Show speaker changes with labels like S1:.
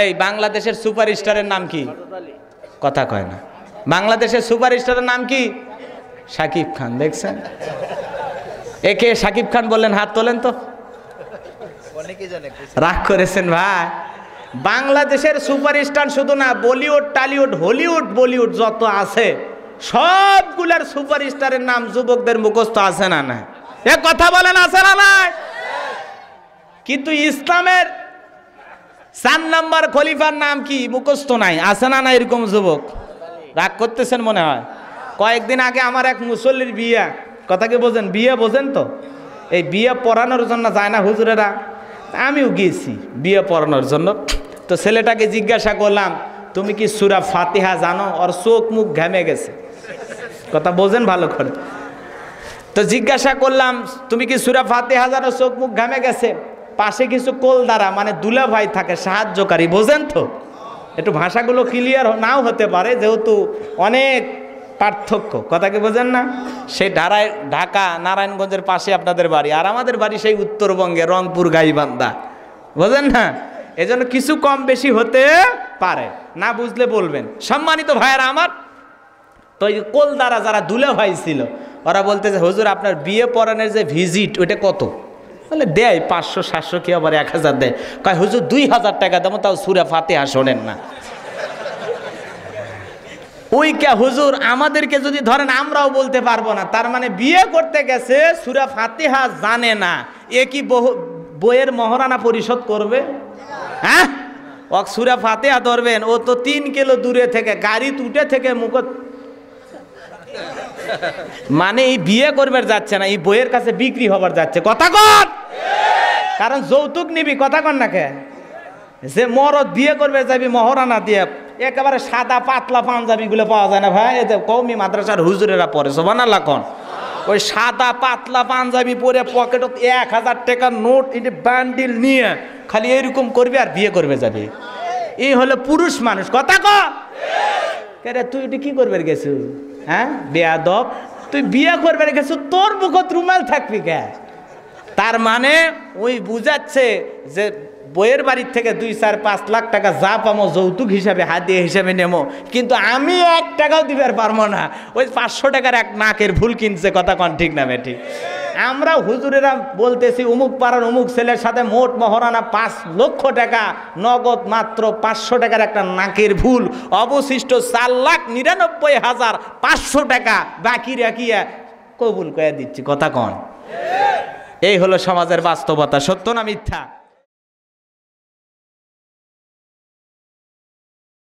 S1: এই বাংলাদেশের সুপার স্টারের নাম কি কথা কয় না বাংলাদেশের সুপার স্টারের নাম কি সাকিব খান দেখছেন একে সাকিব খান বললেন হাত তোলেন তো রাগ করেছেন ভাই বাংলাদেশের সুপার স্টার শুধু না বলিউড টালিউড হলিউড বলিউড যত আছে সবগুলার সুপার স্টারের নাম যুবকদের মুখস্থ আছে না না এ কথা বলেন আছে না না কিন্তু ইসলামের চার নাম্বার খলিফার নাম কি মুখস্থ নাই আছে না না এরকম যুবক রাগ করতেছেন মনে হয় কয়েকদিন আগে আমার এক মুসল্লির বিয়া কথাকে বোঝেন বিয়ে বোঝেন তো এই বিয়ে পড়ানোর জন্য যায় না হুজুরেরা আমিও গিয়েছি বিয়ে পড়ানোর জন্য তো ছেলেটাকে জিজ্ঞাসা করলাম তুমি কি সুরা ফাতিহা জানো ওর চোখ মুখ ঘামে গেছে কথা বোঝেন ভালো করে তো জিজ্ঞাসা করলাম তুমি কি সুরা ফাতিহা জানো চোখ মুখ ঘামে গেছে পাশে কিছু কোল দ্বারা মানে দুলা ভাই থাকে সাহায্যকারী বোঝেন তো একটু ভাষাগুলো ক্লিয়ার নাও হতে পারে যেহেতু অনেক পার্থক্য কথা কি বোঝেন না সেই ঢারায় ঢাকা নারায়ণগঞ্জের পাশে আপনাদের বাড়ি আর আমাদের বাড়ি সেই উত্তরবঙ্গে রংপুর গাইবান্ধা বোঝেন না এজন্য কিছু কম বেশি হতে পারে না বুঝলে বলবেন সম্মানিত ভাইয়েরা আমার তো এই কোল দ্বারা যারা দুলে ভাই ছিল ওরা বলতে যে হুজুর আপনার বিয়ে পড়ানোর যে ভিজিট ওটা কত বলে দেয় পাঁচশো সাতশো কি আবার এক হাজার দেয় কয় হুজুর দুই হাজার টাকা দেবো তাও সুরে ফাতেহা শোনেন না ওই কে হুজুর আমাদেরকে যদি ধরেন আমরাও বলতে পারবো না তার মানে বিয়ে করতে গেছে সুরা ফাতিহা জানে না এ কি বইয়ের মহারানা পরিশোধ করবে হ্যাঁ ও সুরা ফাতেহা ধরবেন ও তো তিন কিলো দূরে থেকে গাড়ি তুটে থেকে মুখ মানে এই বিয়ে করবার যাচ্ছে না এই বইয়ের কাছে বিক্রি হবার যাচ্ছে কথা কর কারণ যৌতুক নিবি কথা কর না কে যে মরদ বিয়ে করবে যাবি মহরানা দিয়ে একেবারে সাদা পাতলা পাঞ্জাবিগুলো পাওয়া যায় না ভাই যে কৌমি মাদ্রাসার হুজুরেরা পরে সোভান আল্লাহ ওই সাদা পাতলা পাঞ্জাবি পরে পকেট এক হাজার টাকার নোট এটি বান্ডিল নিয়ে খালি এরকম করবে আর বিয়ে করবে যাবি এই হলো পুরুষ মানুষ কথা ক রে তুই ওটি কি করবার গেছো হ্যাঁ বেয়াদব তুই বিয়া করবার গেছো তোর মুখত রুমাল থাকবি কে তার মানে ওই বুঝাচ্ছে যে বইয়ের বাড়ির থেকে দুই চার পাঁচ লাখ টাকা যা পামো যৌতুক হিসাবে হাতিয়ে হিসাবে নেমো কিন্তু আমি এক টাকাও দিবার পারবো না ওই পাঁচশো টাকার এক নাকের ভুল কিনছে কথা কন ঠিক না ঠিক আমরা হুজুরেরা বলতেছি অমুক পাড়ার অমুক ছেলের সাথে মোট মহরানা পাঁচ লক্ষ টাকা নগদ মাত্র পাঁচশো টাকার একটা নাকের ভুল অবশিষ্ট চার লাখ নিরানব্বই হাজার পাঁচশো টাকা বাকি রাখিয়া কবুল করে দিচ্ছি কথা কন এই হলো সমাজের বাস্তবতা সত্য না মিথ্যা